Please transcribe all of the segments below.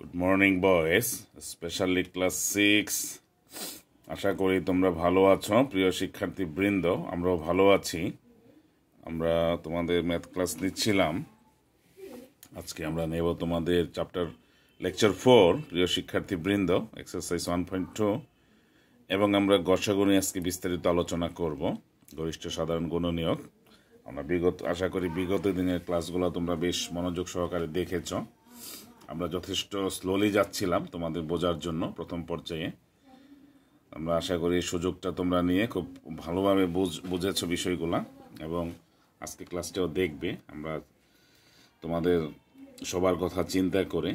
good morning boys specially class six আশা করি তোমরা ভালো আছো প্রিয় শিক্ষার্থী বৃন্দ আমরাও ভালো আছি আমরা তোমাদের ম্যাথ ক্লাস নিচ্ছিলাম আজকে আমরা নেব তোমাদের চ্যাপ্টার লেকচার ফোর প্রিয় শিক্ষার্থী বৃন্দ এক্সারসাইজ ওয়ান পয়েন্ট টু এবং আমরা গসাগু আজকে বিস্তারিত আলোচনা করব গরিষ্ঠ সাধারণ গুণনীয়ক আমরা বিগত আশা করি বিগত দিনের ক্লাসগুলো তোমরা বেশ মনোযোগ সহকারে দেখেছো আমরা যথেষ্ট স্লোলি যাচ্ছিলাম তোমাদের বোঝার জন্য প্রথম পর্যায়ে আমরা আশা করি সুযোগটা তোমরা নিয়ে খুব ভালোভাবে বুঝেছ বিষয়গুলা এবং আজকে ক্লাসটাও দেখবে আমরা তোমাদের সবার কথা চিন্তা করে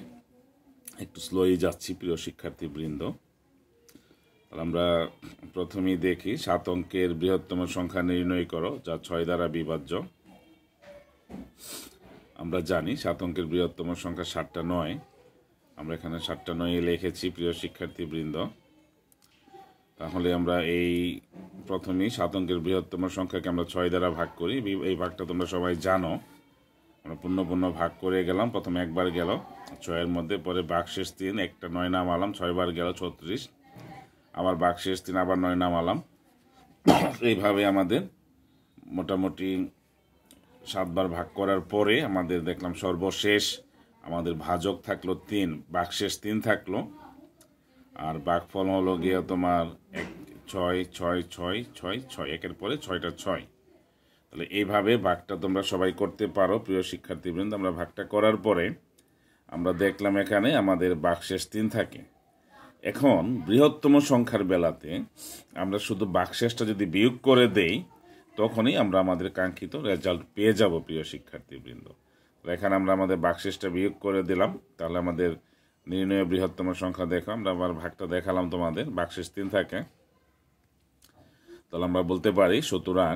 একটু স্লোই যাচ্ছি প্রিয় শিক্ষার্থীবৃন্দ আমরা প্রথমেই দেখি সাত অঙ্কের বৃহত্তম সংখ্যা নির্ণয় করো যা ছয় দ্বারা বিভাজ্য আমরা জানি সাত অঙ্কের বৃহত্তম সংখ্যা সাতটা নয় আমরা এখানে সাতটা নয় লিখেছি প্রিয় শিক্ষার্থীবৃন্দ তাহলে আমরা এই প্রথমেই সাত অঙ্কের বৃহত্তম সংখ্যাকে আমরা ছয় দ্বারা ভাগ করি এই ভাগটা তোমরা সবাই জানো আমরা পূর্ণ পূর্ণ ভাগ করে গেলাম প্রথমে একবার গেল ছয়ের মধ্যে পরে বাক্সের তিন একটা নয় নাম আলাম ছয়বার গেল ছত্রিশ আবার বাক্সের তিন আবার নয় নাম আলাম এইভাবে আমাদের মোটামুটি সাতবার ভাগ করার পরে আমাদের দেখলাম সর্বশেষ আমাদের ভাজক থাকলো তিন বাকশেষ তিন থাকলো আর ফল হলো গিয়ে তোমার এক ছয় ছয় ছয় ছয় ছয় একের পরে ছয়টা ছয় তাহলে এইভাবে ভাগটা তোমরা সবাই করতে পারো প্রিয় শিক্ষার্থীবৃন্দ আমরা ভাগটা করার পরে আমরা দেখলাম এখানে আমাদের বাকশেষ তিন থাকে এখন বৃহত্তম সংখ্যার বেলাতে আমরা শুধু বাকশেষটা যদি বিয়োগ করে দেই তখনই আমরা আমাদের কাঙ্ক্ষিত রেজাল্ট পেয়ে যাব প্রিয় শিক্ষার্থীবৃন্দ এখানে আমরা আমাদের বাকশেষটা বিয়োগ করে দিলাম তাহলে আমাদের নির্ণয় বৃহত্তম সংখ্যা দেখো আমরা আবার ভাগটা দেখালাম তোমাদের বাকশেষ তিন থাকে তাহলে আমরা বলতে পারি সুতরাং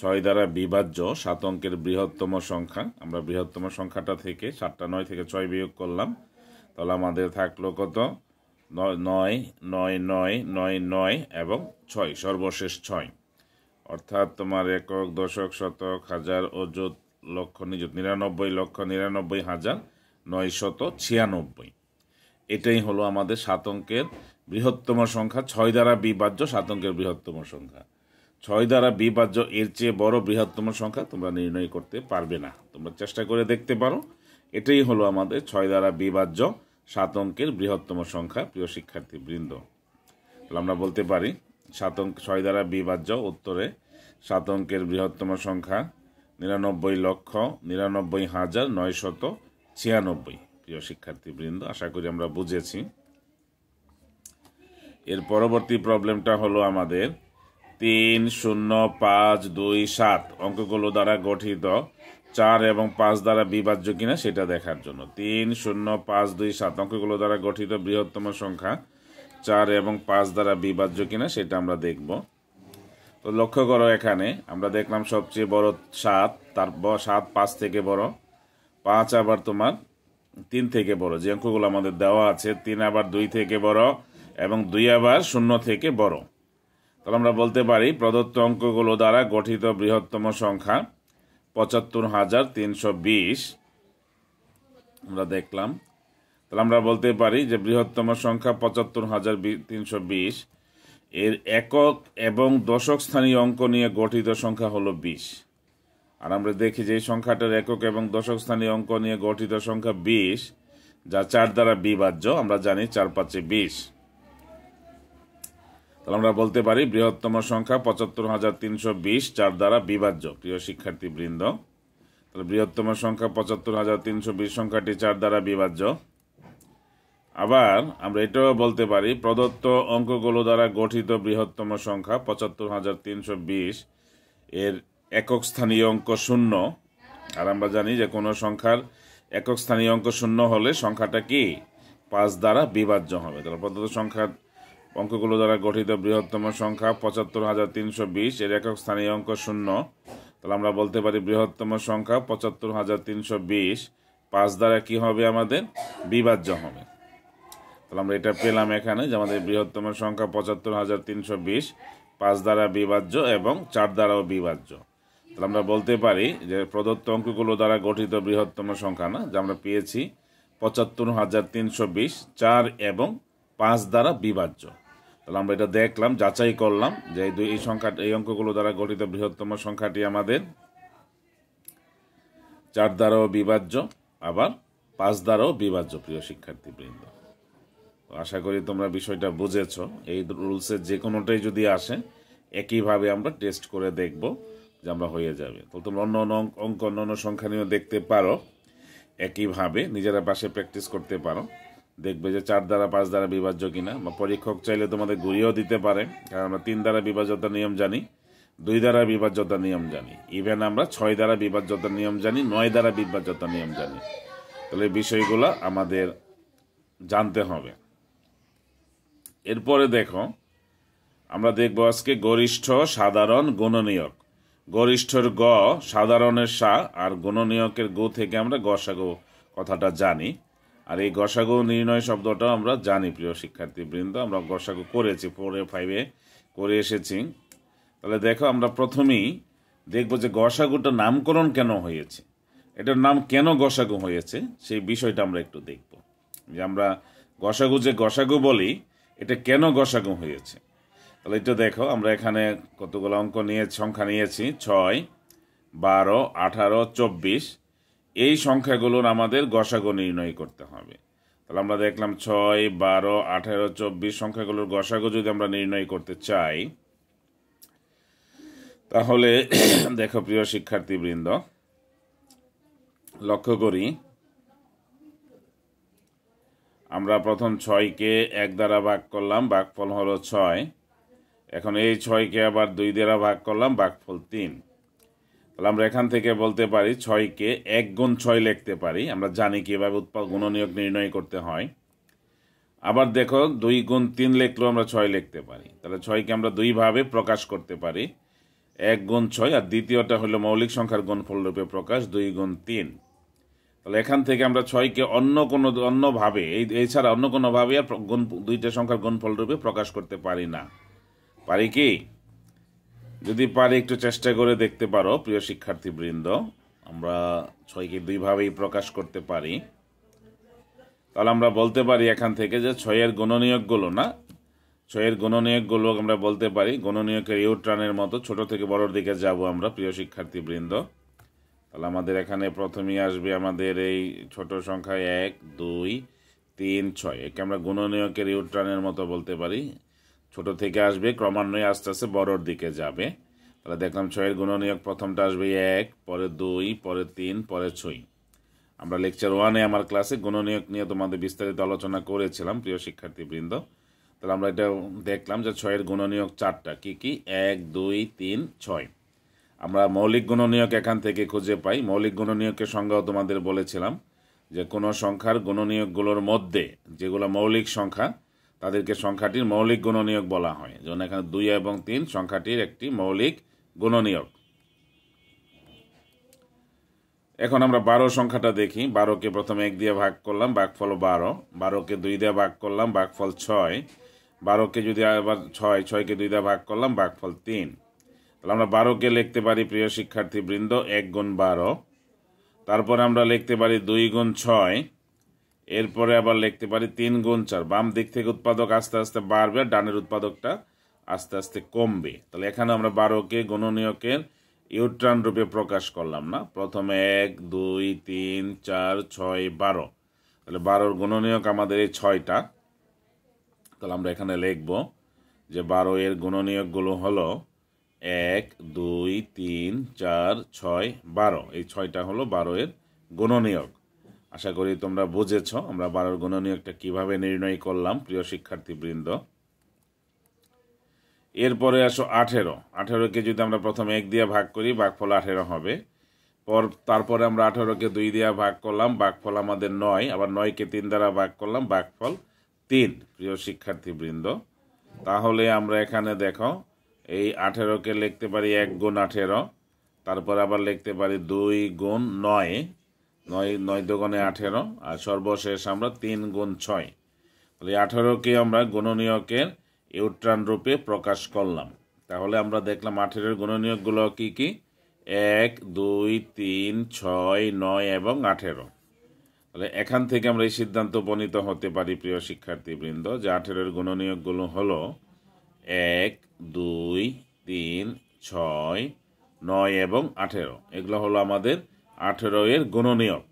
ছয় দ্বারা বিভাজ্য সাত অঙ্কের বৃহত্তম সংখ্যা আমরা বৃহত্তম সংখ্যাটা থেকে সাতটা নয় থেকে ছয় বিয়োগ করলাম তাহলে আমাদের থাকলো কত নয় নয় নয় নয় নয় নয় এবং ছয় সর্বশেষ ছয় অর্থাৎ তোমার একক দশক শতক হাজার ও যত লক্ষ নিযুত নিরানব্বই লক্ষ নিরানব্বই হাজার নয় শত ছিয়ানব্বই এটাই হলো আমাদের সাতঙ্কের বৃহত্তম সংখ্যা ছয় দ্বারা বিভাজ্য সাতঙ্কের বৃহত্তম সংখ্যা ছয় দ্বারা বিভাজ্য এর চেয়ে বড় বৃহত্তম সংখ্যা তোমরা নির্ণয় করতে পারবে না তোমরা চেষ্টা করে দেখতে পারো এটাই হলো আমাদের ছয় দ্বারা বিভাজ্য সাত অঙ্কের বৃহত্তম সংখ্যা প্রিয় শিক্ষার্থীবৃন্দ আমরা বলতে পারি সাত অঙ্ক ছয় দ্বারা বিভাজ্য উত্তরে সাত অঙ্কের বৃহত্তম সংখ্যা নিরানব্বই লক্ষ নিরানব্বই হাজার নয় শত ছিয়ানব্বই প্রিয় শিক্ষার্থীবৃন্দ আশা করি আমরা বুঝেছি এর পরবর্তী প্রবলেমটা হলো আমাদের তিন শূন্য পাঁচ দুই সাত অঙ্কগুলো দ্বারা গঠিত চার এবং পাঁচ দ্বারা বিভাজ্য কিনা সেটা দেখার জন্য তিন শূন্য পাঁচ দুই সাত অঙ্কগুলো দ্বারা গঠিত বৃহত্তম সংখ্যা চার এবং পাঁচ দ্বারা বিভাজ্য কিনা সেটা আমরা দেখব তো লক্ষ্য করো এখানে আমরা দেখলাম সবচেয়ে বড় সাত তারপর সাত পাঁচ থেকে বড় পাঁচ আবার তোমার তিন থেকে বড় যে অঙ্কগুলো আমাদের দেওয়া আছে তিন আবার দুই থেকে বড় এবং দুই আবার শূন্য থেকে বড় তাহলে আমরা বলতে পারি প্রদত্ত অঙ্কগুলো দ্বারা গঠিত বৃহত্তম সংখ্যা পঁচাত্তর হাজার তিনশো বিশ আমরা দেখলাম তাহলে আমরা বলতে পারি যে বৃহত্তম সংখ্যা পঁচাত্তর হাজার তিনশো বিশ এর একক এবং দশক স্থানীয় অঙ্ক নিয়ে গঠিত সংখ্যা হলো বিশ আর আমরা দেখি যে এই সংখ্যাটার একক এবং দশক স্থানীয় অঙ্ক নিয়ে গঠিত সংখ্যা বিশ যা চার দ্বারা বিভাজ্য আমরা জানি চার পাঁচে বিশ তাহলে আমরা বলতে পারি বৃহত্তম সংখ্যা পঁচাত্তর হাজার তিনশো বিশ চার দ্বারা বিভাজ্য প্রিয় শিক্ষার্থীবৃন্দ তাহলে বৃহত্তম সংখ্যা পঁচাত্তর হাজার তিনশো বিশ সংখ্যাটি চার দ্বারা বিভাজ্য আবার আমরা এটাও বলতে পারি প্রদত্ত অঙ্কগুলো দ্বারা গঠিত বৃহত্তম সংখ্যা পঁচাত্তর হাজার তিনশো বিশ এর একক স্থানীয় অঙ্ক শূন্য আর আমরা জানি যে কোনো সংখ্যার একক স্থানীয় অঙ্ক শূন্য হলে সংখ্যাটা কি পাঁচ দ্বারা বিভাজ্য হবে তাহলে প্রদত্ত সংখ্যার অঙ্কগুলো দ্বারা গঠিত বৃহত্তম সংখ্যা পঁচাত্তর হাজার তিনশো বিশ এর একক স্থানীয় অঙ্ক শূন্য তাহলে আমরা বলতে পারি বৃহত্তম সংখ্যা পঁচাত্তর হাজার তিনশো বিশ পাঁচ দ্বারা কি হবে আমাদের বিভাজ্য হবে তাহলে আমরা এটা পেলাম এখানে যে আমাদের বৃহত্তম সংখ্যা পঁচাত্তর হাজার তিনশো বিশ পাঁচ দ্বারা বিভাজ্য এবং চার দ্বারাও বিভাজ্য তাহলে আমরা বলতে পারি যে প্রদত্ত অঙ্কগুলো দ্বারা গঠিত বৃহত্তম সংখ্যা না যে আমরা পেয়েছি পঁচাত্তর হাজার তিনশো বিশ চার এবং পাঁচ দ্বারা বিভাজ্য তাহলে আমরা এটা দেখলাম যাচাই করলাম যে এই দুই এই সংখ্যা এই অঙ্কগুলো দ্বারা গঠিত বৃহত্তম সংখ্যাটি আমাদের চার দ্বারাও বিভাজ্য আবার পাঁচ দ্বারাও বিভাজ্য প্রিয় শিক্ষার্থীবৃন্দ আশা করি তোমরা বিষয়টা বুঝেছ এই রুলসের যে কোনোটাই যদি আসে একইভাবে আমরা টেস্ট করে দেখব যে আমরা হয়ে যাবে তো তোমরা অন্য অন্য অঙ্ক অন্য অন্য সংখ্যা নিয়েও দেখতে পারো একইভাবে নিজেরা পাশে প্র্যাকটিস করতে পারো দেখবে যে চার দ্বারা পাঁচ দ্বারা বিভাজ্য কিনা বা পরীক্ষক চাইলে তোমাদের ঘুরিয়েও দিতে পারে কারণ আমরা তিন দ্বারা বিভাজ্যতার নিয়ম জানি দুই দ্বারা বিভাজ্যতার নিয়ম জানি ইভেন আমরা ছয় দ্বারা বিভাজ্যতার নিয়ম জানি নয় দ্বারা বিভাজ্যতার নিয়ম জানি তাহলে বিষয়গুলো আমাদের জানতে হবে এরপরে দেখো আমরা দেখব আজকে গরিষ্ঠ সাধারণ গণনীয়ক গরিষ্ঠর গ সাধারণের সা আর গণনীয়কের গো থেকে আমরা গসাগো কথাটা জানি আর এই গসাগো নির্ণয় শব্দটা আমরা জানি প্রিয় শিক্ষার্থীবৃন্দ আমরা গসাগো করেছি ফোরে ফাইভে করে এসেছি তাহলে দেখো আমরা প্রথমেই দেখব যে গসাগুটা নামকরণ কেন হয়েছে এটার নাম কেন গসাগু হয়েছে সেই বিষয়টা আমরা একটু দেখব যে আমরা গসাগু যে গসাগু বলি এটা কেন গসাগু হয়েছে তাহলে এটা দেখো আমরা এখানে কতগুলো অঙ্ক নিয়ে সংখ্যা নিয়েছি ছয় বারো আঠারো চব্বিশ এই সংখ্যাগুলোর আমাদের গসাগু নির্ণয় করতে হবে তাহলে আমরা দেখলাম ছয় বারো আঠারো চব্বিশ সংখ্যাগুলোর গসাগু যদি আমরা নির্ণয় করতে চাই তাহলে দেখো প্রিয় শিক্ষার্থীবৃন্দ লক্ষ্য করি আমরা প্রথম ছয়কে এক দ্বারা ভাগ করলাম ফল হলো ছয় এখন এই ছয়কে আবার দুই দ্বারা ভাগ করলাম ফল তিন তাহলে আমরা এখান থেকে বলতে পারি ছয়কে এক গুণ ছয় লিখতে পারি আমরা জানি কীভাবে উৎপাদ গুণনীয়ক নির্ণয় করতে হয় আবার দেখো দুই গুণ তিন লিখলেও আমরা ছয় লিখতে পারি তাহলে ছয়কে আমরা দুইভাবে প্রকাশ করতে পারি এক গুণ ছয় আর দ্বিতীয়টা হলো মৌলিক সংখ্যার গুণফল রূপে প্রকাশ দুই গুণ তিন তাহলে এখান থেকে আমরা ছয়কে অন্য কোনো অন্যভাবে এই এছাড়া অন্য কোনোভাবে আর গুণ দুইটা সংখ্যার গুণফল রূপে প্রকাশ করতে পারি না পারি কি যদি পারি একটু চেষ্টা করে দেখতে পারো প্রিয় শিক্ষার্থীবৃন্দ আমরা ছয়কে দুইভাবেই প্রকাশ করতে পারি তাহলে আমরা বলতে পারি এখান থেকে যে ছয়ের গুণনীয়কগুলো না ছয়ের গুণনীয়কগুলো আমরা বলতে পারি গুণনীয়কের ইউট্রানের মতো ছোট থেকে বড়োর দিকে যাব আমরা প্রিয় শিক্ষার্থীবৃন্দ তাহলে আমাদের এখানে প্রথমেই আসবে আমাদের এই ছোট সংখ্যা এক দুই তিন ছয় একে আমরা গুণনীয়কের ইউট্রানের মতো বলতে পারি ছোট থেকে আসবে ক্রমান্বয়ে আস্তে আস্তে বড়োর দিকে যাবে তাহলে দেখলাম ছয়ের গুণনীয়ক প্রথমটা আসবে এক পরে দুই পরে তিন পরে ছয় আমরা লেকচার ওয়ানে আমার ক্লাসে গুণনীয়ক নিয়ে তোমাদের বিস্তারিত আলোচনা করেছিলাম প্রিয় শিক্ষার্থীবৃন্দ তাহলে আমরা এটা দেখলাম যে ছয়ের গুণনীয়ক চারটা কি কি এক দুই তিন ছয় আমরা মৌলিক গুণনীয়ক এখান থেকে খুঁজে পাই মৌলিক গুণনীয়কের সংজ্ঞাও তোমাদের বলেছিলাম যে কোনো সংখ্যার গুণনীয়কগুলোর মধ্যে যেগুলো মৌলিক সংখ্যা তাদেরকে সংখ্যাটির মৌলিক গুণনীয়ক বলা হয় যেমন এখানে দুই এবং তিন সংখ্যাটির একটি মৌলিক গুণনীয়ক এখন আমরা বারো সংখ্যাটা দেখি বারোকে প্রথমে এক দিয়ে ভাগ করলাম ফল বারো বারোকে দুই দিয়ে ভাগ করলাম ফল ছয় বারোকে যদি আবার ছয় ছয়কে দুই দিয়ে ভাগ করলাম ফল তিন তাহলে আমরা বারোকে লিখতে পারি প্রিয় শিক্ষার্থীবৃন্দ এক গুণ বারো তারপরে আমরা লিখতে পারি দুই গুণ ছয় এরপরে আবার লিখতে পারি তিন গুণ চার বাম দিক থেকে উৎপাদক আস্তে আস্তে বাড়বে ডানের উৎপাদকটা আস্তে আস্তে কমবে তাহলে এখানে আমরা বারোকে গণনীয়কের ইউট্রান রূপে প্রকাশ করলাম না প্রথমে এক দুই তিন চার ছয় বারো তাহলে বারোর গুণনীয়ক আমাদের এই ছয়টা তাহলে আমরা এখানে লিখব যে বারো এর গুণনীয়কগুলো হলো এক দুই তিন চার ছয় বারো এই ছয়টা হলো বারোয়ের গণনীয়ক আশা করি তোমরা বুঝেছ আমরা বারোর গণনীয়কটা কিভাবে নির্ণয় করলাম প্রিয় শিক্ষার্থীবৃন্দ এরপরে আসো আঠেরো আঠেরোকে যদি আমরা প্রথমে এক দিয়ে ভাগ করি ফল আঠেরো হবে পর তারপরে আমরা আঠেরোকে দুই দিয়ে ভাগ করলাম ফল আমাদের নয় আবার নয়কে তিন দ্বারা ভাগ করলাম ফল তিন প্রিয় শিক্ষার্থীবৃন্দ তাহলে আমরা এখানে দেখো এই আঠেরোকে লিখতে পারি এক গুণ আঠেরো তারপর আবার লিখতে পারি দুই গুণ নয় নয় নয় দুগুণে আঠেরো আর সর্বশেষ আমরা তিন গুণ ছয় তাহলে আঠেরোকে আমরা গুণনীয়কের ইউট্রান রূপে প্রকাশ করলাম তাহলে আমরা দেখলাম আঠেরোর গুণনীয়কগুলো কী কী এক দুই তিন ছয় নয় এবং আঠেরো তাহলে এখান থেকে আমরা এই সিদ্ধান্ত উপনীত হতে পারি প্রিয় শিক্ষার্থীবৃন্দ যে আঠেরোর গুণনীয়কগুলো হলো এক দুই তিন ছয় নয় এবং আঠেরো এগুলো হলো আমাদের আঠেরো এর গুণনীয়ক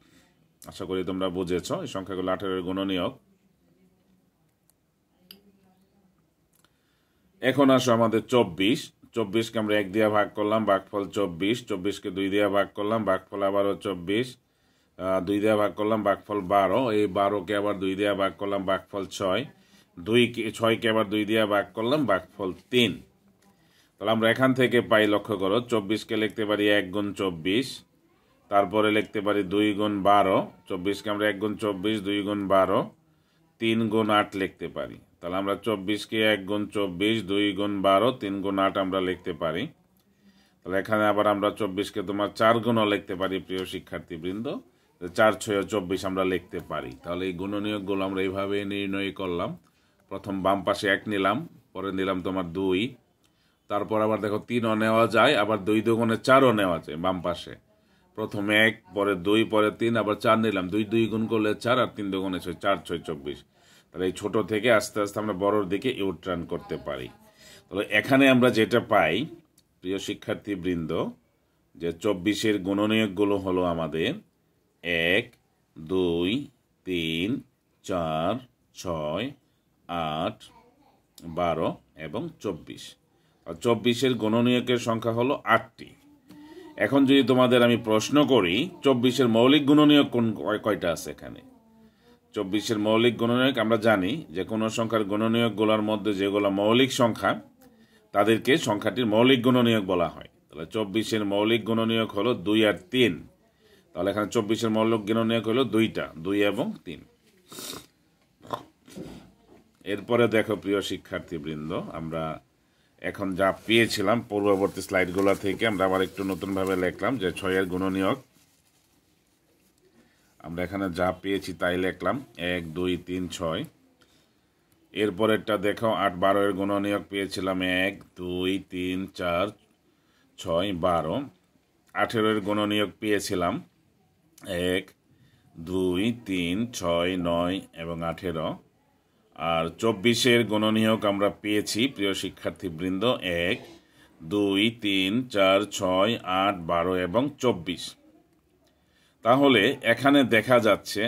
আশা করি তোমরা বুঝেছ এই সংখ্যাগুলো আঠেরো এর গুণনীয়ক এখন আসো আমাদের চব্বিশ চব্বিশকে আমরা এক দিয়ে ভাগ করলাম ফল চব্বিশ চব্বিশকে দুই দিয়ে ভাগ করলাম ফল আবারও চব্বিশ দুই দিয়ে ভাগ করলাম ফল বারো এই বারোকে আবার দুই দিয়ে ভাগ করলাম ফল ছয় দুই ছয়কে আবার দুই দিয়ে বাঘ করলাম বাঘফল তিন তাহলে আমরা এখান থেকে পাই লক্ষ্য করো চব্বিশকে লিখতে পারি এক গুণ চব্বিশ তারপরে লিখতে পারি দুই গুণ বারো চব্বিশকে আমরা এক গুণ চব্বিশ দুই গুণ বারো তিন গুণ আট লিখতে পারি তাহলে আমরা চব্বিশকে এক গুণ চব্বিশ দুই গুণ বারো তিন গুণ আট আমরা লিখতে পারি তাহলে এখানে আবার আমরা চব্বিশকে তোমার চার গুণও লিখতে পারি প্রিয় শিক্ষার্থীবৃন্দ চার ছয় চব্বিশ আমরা লিখতে পারি তাহলে এই গুণনীয়কগুলো আমরা এইভাবে নির্ণয় করলাম প্রথম বাম পাশে এক নিলাম পরে নিলাম তোমার দুই তারপর আবার দেখো তিনও নেওয়া যায় আবার দুই দুগুণে চারও নেওয়া যায় বাম পাশে প্রথমে এক পরে দুই পরে তিন আবার চার নিলাম দুই দুই গুণ করলে চার আর তিন দুগুণে ছয় চার ছয় চব্বিশ তাহলে এই ছোটো থেকে আস্তে আস্তে আমরা বড়োর দিকে ইউট্রান করতে পারি তাহলে এখানে আমরা যেটা পাই প্রিয় শিক্ষার্থীবৃন্দ যে চব্বিশের গুণনীয়কগুলো হলো আমাদের এক দুই তিন চার ছয় আট বারো এবং চব্বিশ চব্বিশের গণনীয়কের সংখ্যা হলো আটটি এখন যদি তোমাদের আমি প্রশ্ন করি চব্বিশের মৌলিক গুণনীয়ক কোন কয়টা আছে এখানে চব্বিশের মৌলিক গণনীয়ক আমরা জানি যে কোনো সংখ্যার গণনীয়কগুলোর মধ্যে যেগুলো মৌলিক সংখ্যা তাদেরকে সংখ্যাটির মৌলিক গুণনীয়ক বলা হয় তাহলে চব্বিশের মৌলিক গুণনীয়ক হলো দুই আর তিন তাহলে এখানে চব্বিশের মৌলিক গুণনীয়ক হলো দুইটা দুই এবং তিন এরপরে দেখো প্রিয় শিক্ষার্থীবৃন্দ আমরা এখন যা পেয়েছিলাম পূর্ববর্তী স্লাইডগুলো থেকে আমরা আবার একটু নতুনভাবে লিখলাম যে ছয়ের গুণনীয়ক আমরা এখানে যা পেয়েছি তাই লিখলাম এক দুই তিন ছয় এরপরেরটা দেখো আট বারোয়ের গুণনীয়ক পেয়েছিলাম এক দুই তিন চার ছয় বারো আঠেরোর গুণনীয়ক পেয়েছিলাম এক দুই তিন ছয় নয় এবং আঠেরো আর চব্বিশের গণনীয়ক আমরা পেয়েছি প্রিয় শিক্ষার্থীবৃন্দ এক দুই তিন চার ছয় আট বারো এবং চব্বিশ তাহলে এখানে দেখা যাচ্ছে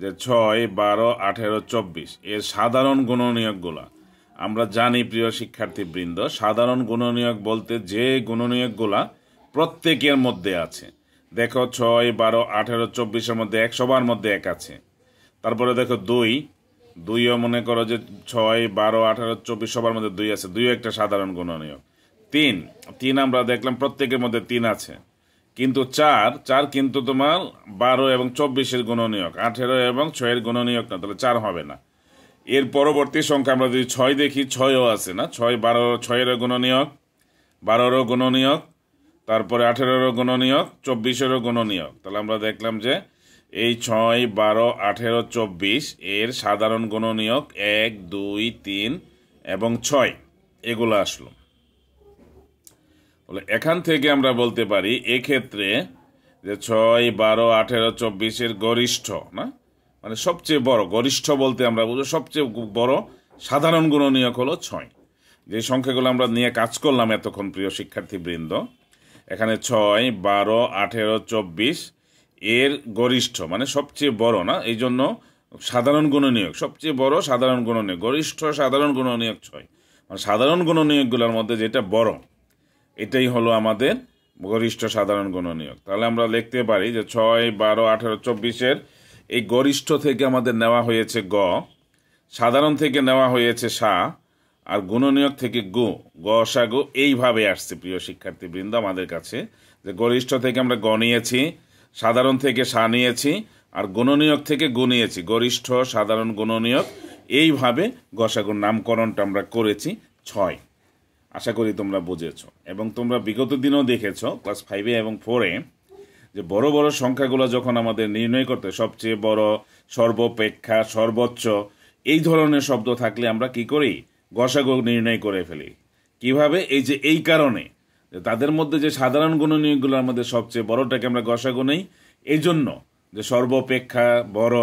যে ছয় বারো আঠেরো চব্বিশ এর সাধারণ গুণনীয়কগুলো আমরা জানি প্রিয় শিক্ষার্থীবৃন্দ সাধারণ গুণনীয়ক বলতে যে গুণনীয়কগুলা প্রত্যেকের মধ্যে আছে দেখো ছয় বারো আঠেরো চব্বিশের মধ্যে এক সবার মধ্যে এক আছে তারপরে দেখো দুই দুইও মনে করো যে ছয় বারো আঠারো চব্বিশ সবার মধ্যে দুই আছে দুইও একটা সাধারণ গুণনীয় তিন তিন আমরা দেখলাম প্রত্যেকের মধ্যে তিন আছে কিন্তু চার চার কিন্তু তোমার বারো এবং চব্বিশের গুণনীয় আঠেরো এবং ছয়ের গুণনীয় না তাহলে চার হবে না এর পরবর্তী সংখ্যা আমরা যদি ছয় দেখি ছয়ও আছে না ছয় বারো ছয়েরও গণনীয়ক বারোরও গুণনীয় তারপরে আঠেরোরও গুণনীয় চব্বিশেরও গুণনীয় তাহলে আমরা দেখলাম যে এই ছয় বারো আঠেরো চব্বিশ এর সাধারণ গণনীয়ক এক দুই তিন এবং ছয় এগুলো আসলো বলে এখান থেকে আমরা বলতে পারি এক্ষেত্রে যে ছয় বারো আঠেরো চব্বিশের গরিষ্ঠ না মানে সবচেয়ে বড় গরিষ্ঠ বলতে আমরা বুঝবো সবচেয়ে বড় সাধারণ গুণনীয়ক হলো ছয় যে সংখ্যাগুলো আমরা নিয়ে কাজ করলাম এতক্ষণ প্রিয় শিক্ষার্থীবৃন্দ এখানে ছয় বারো আঠেরো চব্বিশ এর গরিষ্ঠ মানে সবচেয়ে বড় না এই জন্য সাধারণ নিয়োগ সবচেয়ে বড় সাধারণ নিয়োগ গরিষ্ঠ সাধারণ নিয়োগ ছয় মানে সাধারণ নিয়োগগুলোর মধ্যে যেটা বড় এটাই হলো আমাদের গরিষ্ঠ সাধারণ নিয়োগ তাহলে আমরা লিখতে পারি যে ছয় বারো আঠেরো চব্বিশের এই গরিষ্ঠ থেকে আমাদের নেওয়া হয়েছে গ সাধারণ থেকে নেওয়া হয়েছে সা আর গুণনীয়ক থেকে গু গ সা গো এইভাবে আসছে প্রিয় শিক্ষার্থীবৃন্দ আমাদের কাছে যে গরিষ্ঠ থেকে আমরা গ নিয়েছি সাধারণ থেকে সা নিয়েছি আর গুণনীয়ক থেকে গুণিয়েছি গরিষ্ঠ সাধারণ গুণনীয়ক এইভাবে গসাগুর নামকরণটা আমরা করেছি ছয় আশা করি তোমরা বুঝেছ এবং তোমরা বিগত দিনও দেখেছ ক্লাস ফাইভে এবং ফোরে যে বড় বড় সংখ্যাগুলো যখন আমাদের নির্ণয় করতে সবচেয়ে বড় সর্বপেক্ষা সর্বোচ্চ এই ধরনের শব্দ থাকলে আমরা কি করি গসাগু নির্ণয় করে ফেলি কিভাবে এই যে এই কারণে তাদের মধ্যে যে সাধারণ গুণনীয়গুলোর মধ্যে সবচেয়ে বড়টাকে আমরা গসা নেই এই জন্য যে সর্বপেক্ষা বড়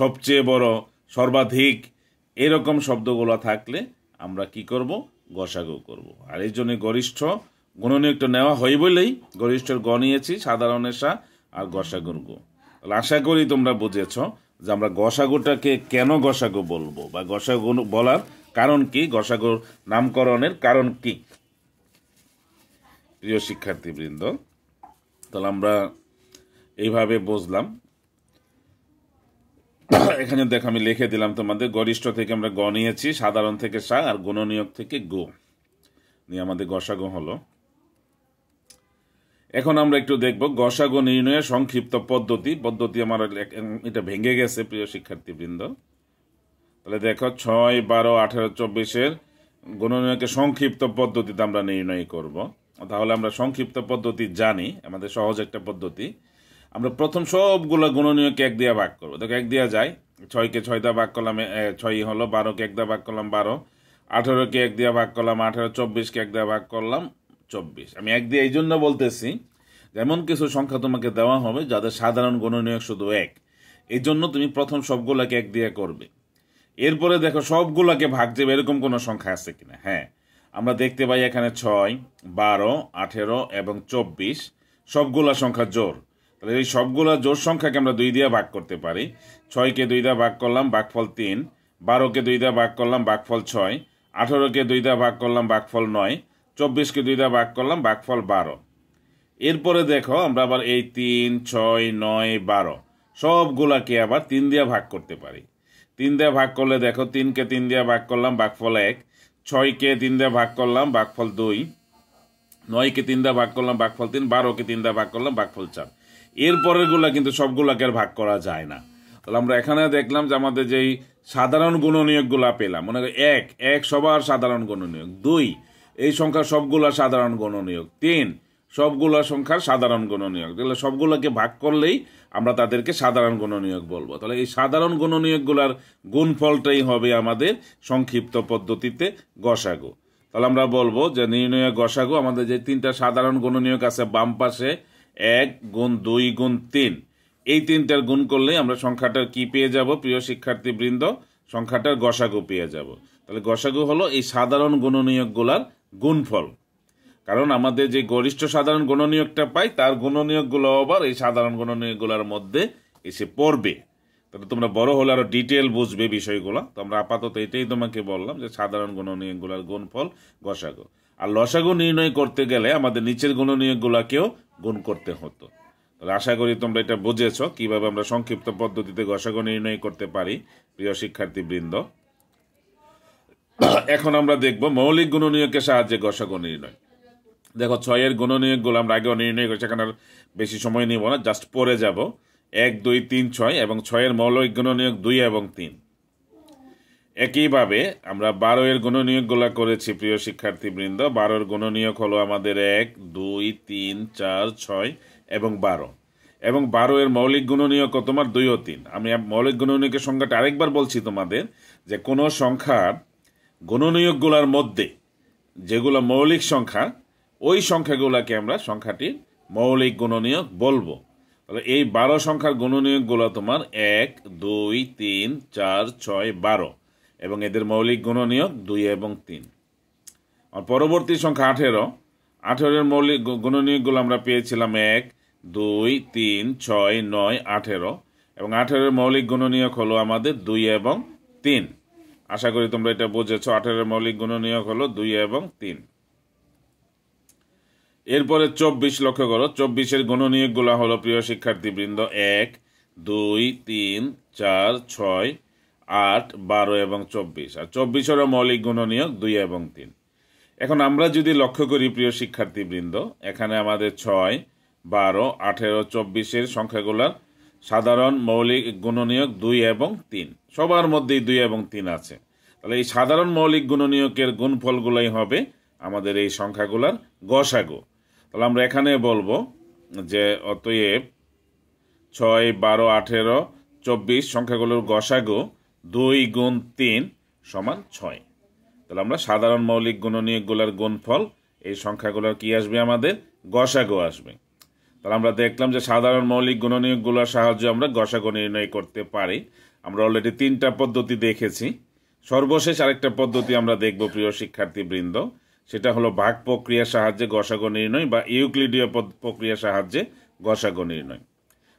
সবচেয়ে বড় সর্বাধিক এরকম শব্দগুলো থাকলে আমরা কি করব গসাগু করব আর এই জন্য গরিষ্ঠ গুণনীয়কটা নেওয়া হয় বলেই গরিষ্ঠর গ নিয়েছি সাধারণের সা আর গসাগুর গু আশা করি তোমরা বুঝেছ যে আমরা গসাগুটাকে কেন গসাগু বলবো বা গসাগু বলার কারণ কি গসাগুর নামকরণের কারণ কী প্রিয় শিক্ষার্থীবৃন্দ তাহলে আমরা এইভাবে বুঝলাম এখানে দেখো আমি লিখে দিলাম তোমাদের গরিষ্ঠ থেকে আমরা গ নিয়েছি সাধারণ থেকে সা আর গণনীয়ক থেকে গো নিয়ে আমাদের গসাগো হলো এখন আমরা একটু দেখব গসাগো নির্ণয়ের সংক্ষিপ্ত পদ্ধতি পদ্ধতি আমার এটা ভেঙে গেছে প্রিয় শিক্ষার্থীবৃন্দ তাহলে দেখো ছয় বারো আঠারো চব্বিশের গণনীয়কে সংক্ষিপ্ত পদ্ধতিতে আমরা নির্ণয় করবো তাহলে আমরা সংক্ষিপ্ত পদ্ধতি জানি আমাদের সহজ একটা পদ্ধতি আমরা প্রথম সবগুলো গুণনীয়কে এক দিয়ে ভাগ করবো দেখো এক দেওয়া যায় ছয়কে দা ভাগ করলাম ছয়ই হলো বারোকে এক দা ভাগ করলাম বারো আঠেরোকে এক দিয়ে ভাগ করলাম আঠেরো চব্বিশকে এক দিয়ে ভাগ করলাম চব্বিশ আমি এক দিয়ে এই জন্য বলতেছি যেমন কিছু সংখ্যা তোমাকে দেওয়া হবে যাদের সাধারণ গণনীয়ক শুধু এক এই জন্য তুমি প্রথম সবগুলোকে এক দিয়ে করবে এরপরে দেখো সবগুলোকে ভাগ যাবে এরকম কোনো সংখ্যা আছে কিনা হ্যাঁ আমরা দেখতে পাই এখানে ছয় বারো আঠেরো এবং চব্বিশ সবগুলা সংখ্যা জোর তাহলে এই সবগুলা জোর সংখ্যাকে আমরা দুই দিয়ে ভাগ করতে পারি ছয়কে দুই দিয়ে ভাগ করলাম ফল তিন বারোকে দুই দিয়ে ভাগ করলাম ফল ছয় আঠেরোকে দুই দিয়ে ভাগ করলাম ফল নয় চব্বিশকে দুই দিয়ে ভাগ করলাম ফল বারো এরপরে দেখো আমরা আবার এই তিন ছয় নয় বারো সবগুলাকে আবার তিন দিয়ে ভাগ করতে পারি তিন দিয়ে ভাগ করলে দেখো তিনকে তিন দিয়ে ভাগ করলাম ফল এক ছয়কে তিন দিয়ে ভাগ করলাম ফল দুই নয়কে তিন দিয়ে ভাগ করলাম ফল তিন বারোকে তিন দিয়ে ভাগ করলাম ফল চার গুলা কিন্তু সবগুলাকে আর ভাগ করা যায় না তাহলে আমরা এখানে দেখলাম যে আমাদের যেই সাধারণ গুণনীয়কগুলা পেলাম মনে করি এক এক সবার সাধারণ গুণনীয়ক দুই এই সংখ্যার সবগুলা সাধারণ গুণনীয়ক তিন সবগুলো সংখ্যা সাধারণ গণনীয়ক তাহলে সবগুলোকে ভাগ করলেই আমরা তাদেরকে সাধারণ গণনীয়ক বলবো তাহলে এই সাধারণ গণনীয়কগুলার গুণফলটাই হবে আমাদের সংক্ষিপ্ত পদ্ধতিতে গসাগু তাহলে আমরা বলবো যে নির্ণয় গসাগু আমাদের যে তিনটা সাধারণ গণনীয়ক আছে বাম পাশে এক গুণ দুই গুণ তিন এই তিনটার গুণ করলেই আমরা সংখ্যাটার কি পেয়ে যাব প্রিয় শিক্ষার্থীবৃন্দ সংখ্যাটার গসাগু পেয়ে যাব তাহলে গসাগু হলো এই সাধারণ গণনীয়কগুলার গুণফল কারণ আমাদের যে গরিষ্ঠ সাধারণ গণনীয়কটা পাই তার গণনীয়কগুলো আবার এই সাধারণ গণনীয়কগুলোর মধ্যে এসে পড়বে তাহলে তোমরা বড় হলে আরও ডিটেল বুঝবে বিষয়গুলো তো আমরা আপাতত এটাই তোমাকে বললাম যে সাধারণ গণনীয়কগুলোর গুণফল গসাগো আর লসাগু নির্ণয় করতে গেলে আমাদের নিচের গণনীয়কগুলোকেও গুণ করতে হতো তাহলে আশা করি তোমরা এটা বুঝেছ কিভাবে আমরা সংক্ষিপ্ত পদ্ধতিতে গসাগো নির্ণয় করতে পারি প্রিয় শিক্ষার্থীবৃন্দ এখন আমরা দেখব মৌলিক গুণনীয়কের সাহায্যে গসাগো নির্ণয় দেখো ছয়ের গণনীয় গোল আমরা আগে নির্ণয় করেছি এখানে বেশি সময় নিব না জাস্ট পরে যাব এক দুই তিন ছয় এবং ছয়ের মৌলিক গণনীয়ক দুই এবং তিন একইভাবে আমরা বারো এর গণনীয়কগুলা করেছি প্রিয় শিক্ষার্থীবৃন্দ বারোর নিয়োগ হলো আমাদের এক দুই তিন চার ছয় এবং বারো এবং বারো এর মৌলিক গুণনীয়ক তোমার দুই ও তিন আমি মৌলিক গুণনীয়কের সংখ্যাটা আরেকবার বলছি তোমাদের যে কোনো সংখ্যার গুণনিয়োগগুলোর মধ্যে যেগুলো মৌলিক সংখ্যা ওই সংখ্যাগুলোকে আমরা সংখ্যাটির মৌলিক গুণনীয়ক বলবো তাহলে এই বারো সংখ্যার গুণনীয়কগুলো তোমার এক দুই তিন চার ছয় বারো এবং এদের মৌলিক গুণনীয়ক দুই এবং তিন আর পরবর্তী সংখ্যা আঠেরো আঠেরোর মৌলিক গুণনীয়কগুলো আমরা পেয়েছিলাম এক দুই তিন ছয় নয় আঠেরো এবং আঠেরোর মৌলিক গুণনীয়ক হলো আমাদের দুই এবং তিন আশা করি তোমরা এটা বুঝেছ আঠেরোর মৌলিক গুণনীয়ক হলো দুই এবং তিন এরপরে চব্বিশ লক্ষ্য করো চব্বিশের গণনীয়কগুলো হলো প্রিয় শিক্ষার্থীবৃন্দ এক দুই তিন চার ছয় আট বারো এবং চব্বিশ আর চব্বিশেরও মৌলিক গুণনীয়ক দুই এবং তিন এখন আমরা যদি লক্ষ্য করি প্রিয় শিক্ষার্থীবৃন্দ এখানে আমাদের ছয় বারো আঠেরো চব্বিশের সংখ্যাগুলার সাধারণ মৌলিক গুণনীয়ক দুই এবং তিন সবার মধ্যেই দুই এবং তিন আছে তাহলে এই সাধারণ মৌলিক গুণনীয়কের গুণফলগুলোই হবে আমাদের এই সংখ্যাগুলোর গসাগো তাহলে আমরা এখানে বলবো যে অতএব ছয় বারো আঠেরো চব্বিশ সংখ্যাগুলোর গসাগু দুই গুণ তিন সমান ছয় তাহলে আমরা সাধারণ মৌলিক গুণনীয়কগুলোর গুণফল এই সংখ্যাগুলোর কি আসবে আমাদের গসাগু আসবে তাহলে আমরা দেখলাম যে সাধারণ মৌলিক গুণনীয়গুলোর সাহায্যে আমরা গসাগু নির্ণয় করতে পারি আমরা অলরেডি তিনটা পদ্ধতি দেখেছি সর্বশেষ আরেকটা পদ্ধতি আমরা দেখব প্রিয় শিক্ষার্থীবৃন্দ সেটা হলো ভাগ প্রক্রিয়ার সাহায্যে গসাগো নির্ণয় বা ইউক্লিডীয় প্রক্রিয়ার সাহায্যে গসাগো নির্ণয়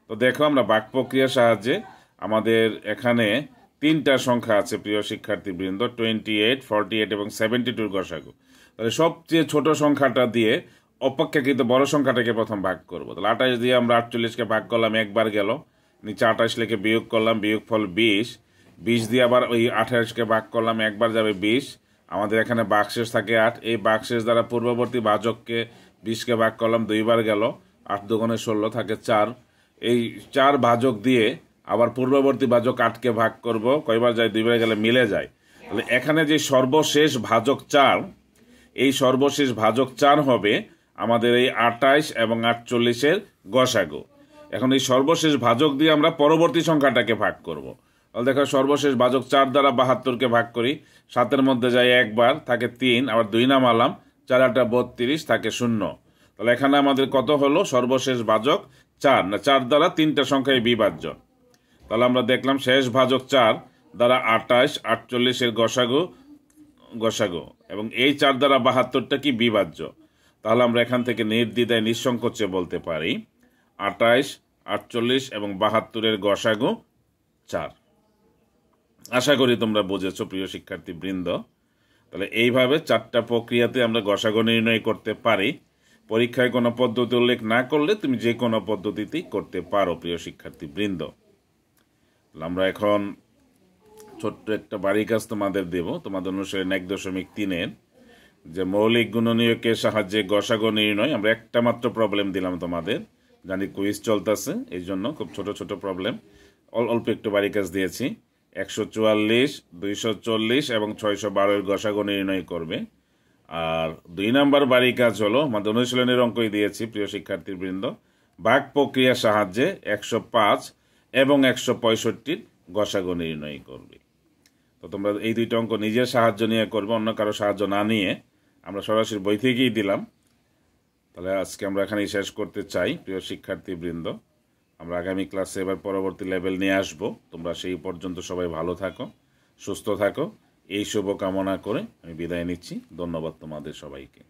তো দেখো আমরা বাক প্রক্রিয়ার সাহায্যে আমাদের এখানে তিনটা সংখ্যা আছে প্রিয় শিক্ষার্থীবৃন্দ টোয়েন্টি এইট ফর্টি এইট এবং সেভেন্টি টুর গসাগু তাহলে সবচেয়ে ছোট সংখ্যাটা দিয়ে অপেক্ষাকৃত বড় সংখ্যাটাকে প্রথম ভাগ করবো তাহলে আঠাশ দিয়ে আমরা আটচল্লিশকে ভাগ করলাম একবার গেল নিচে আঠাশ লেখে বিয়োগ করলাম বিয়োগ ফল বিশ বিশ দিয়ে আবার ওই আঠাশকে ভাগ করলাম একবার যাবে বিশ আমাদের এখানে বাক্সেস থাকে আট এই বাক্সেস দ্বারা পূর্ববর্তী ভাজককে বিশকে ভাগ করলাম দুইবার গেল আট দুগুণে ষোলো থাকে চার এই চার ভাজক দিয়ে আবার পূর্ববর্তী ভাজক আটকে ভাগ করব কয়বার যায় দুইবার গেলে মিলে যায় তাহলে এখানে যে সর্বশেষ ভাজক চার এই সর্বশেষ ভাজক চার হবে আমাদের এই আটাইশ এবং আটচল্লিশের গসাগো এখন এই সর্বশেষ ভাজক দিয়ে আমরা পরবর্তী সংখ্যাটাকে ভাগ করবো দেখো সর্বশেষ বাজক চার দ্বারা বাহাত্তরকে ভাগ করি সাতের মধ্যে যাই একবার থাকে তিন আবার দুই নাম আলাম চার আটটা বত্রিশ থাকে শূন্য তাহলে এখানে আমাদের কত হলো সর্বশেষ ভাজক চার না চার দ্বারা তিনটা সংখ্যায় বিভাজ্য তাহলে আমরা দেখলাম শেষ ভাজক চার দ্বারা আটাশ আটচল্লিশের গসাগু গসাগু এবং এই চার দ্বারা বাহাত্তরটা কি বিভাজ্য তাহলে আমরা এখান থেকে নির্দ্বিধায় নিঃসংকোচে বলতে পারি আটাইশ আটচল্লিশ এবং বাহাত্তরের গসাগু চার আশা করি তোমরা বুঝেছ প্রিয় শিক্ষার্থীবৃন্দ তাহলে এইভাবে চারটা প্রক্রিয়াতে আমরা গসাগ নির্ণয় করতে পারি পরীক্ষায় কোনো পদ্ধতি উল্লেখ না করলে তুমি যে কোনো পদ্ধতিতেই করতে পারো প্রিয় শিক্ষার্থীবৃন্দ আমরা এখন ছোট্ট একটা বাড়ি কাজ তোমাদের দেব তোমাদের অনুসরণ এক দশমিক তিনের যে মৌলিক গুণনীয়কের সাহায্যে গসাগ নির্ণয় আমরা একটা মাত্র প্রবলেম দিলাম তোমাদের জানি কুইজ চলতেছে এই জন্য খুব ছোট ছোট প্রবলেম অল্প একটু বাড়ি কাজ দিয়েছি একশো চুয়াল্লিশ দুইশো চল্লিশ এবং ছয়শো বারোর গসাগো নির্ণয় করবে আর দুই নম্বর বাড়ি কাজ হলো আমাদের অনুশীলনের অঙ্কই দিয়েছি প্রিয় শিক্ষার্থীবৃন্দ বাঘ প্রক্রিয়ার সাহায্যে একশো পাঁচ এবং একশো পঁয়ষট্টির গসাগো নির্ণয় করবে তো তোমরা এই দুইটা অঙ্ক নিজের সাহায্য নিয়ে করবে অন্য কারো সাহায্য না নিয়ে আমরা সরাসরি বই থেকেই দিলাম তাহলে আজকে আমরা এখানেই শেষ করতে চাই প্রিয় শিক্ষার্থীবৃন্দ আমরা আগামী ক্লাসে এবার পরবর্তী লেভেল নিয়ে আসব তোমরা সেই পর্যন্ত সবাই ভালো থাকো সুস্থ থাকো এই শুভকামনা করে আমি বিদায় নিচ্ছি ধন্যবাদ তোমাদের সবাইকে